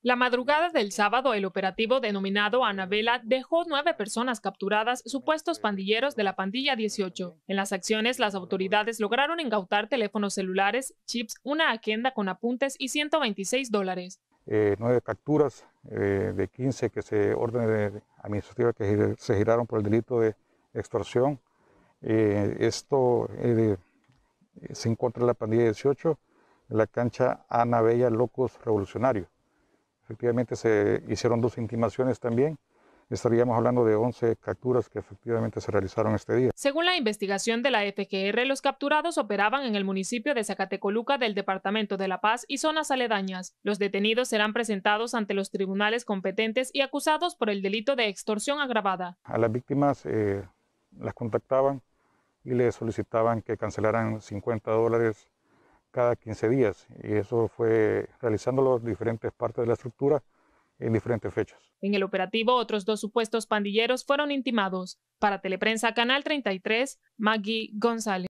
La madrugada del sábado, el operativo denominado Anabela dejó nueve personas capturadas, supuestos pandilleros de la pandilla 18. En las acciones, las autoridades lograron incautar teléfonos celulares, chips, una agenda con apuntes y 126 dólares. Eh, nueve capturas eh, de 15 que se órdenes administrativas que se giraron por el delito de extorsión. Eh, esto se encuentra en la pandilla 18, en la cancha Anabella Locos Revolucionarios efectivamente se hicieron dos intimaciones también. Estaríamos hablando de 11 capturas que efectivamente se realizaron este día. Según la investigación de la FGR, los capturados operaban en el municipio de Zacatecoluca del Departamento de La Paz y zonas aledañas. Los detenidos serán presentados ante los tribunales competentes y acusados por el delito de extorsión agravada. A las víctimas eh, las contactaban y les solicitaban que cancelaran 50 dólares cada 15 días y eso fue realizando los diferentes partes de la estructura en diferentes fechas. En el operativo, otros dos supuestos pandilleros fueron intimados. Para Teleprensa Canal 33, Maggie González.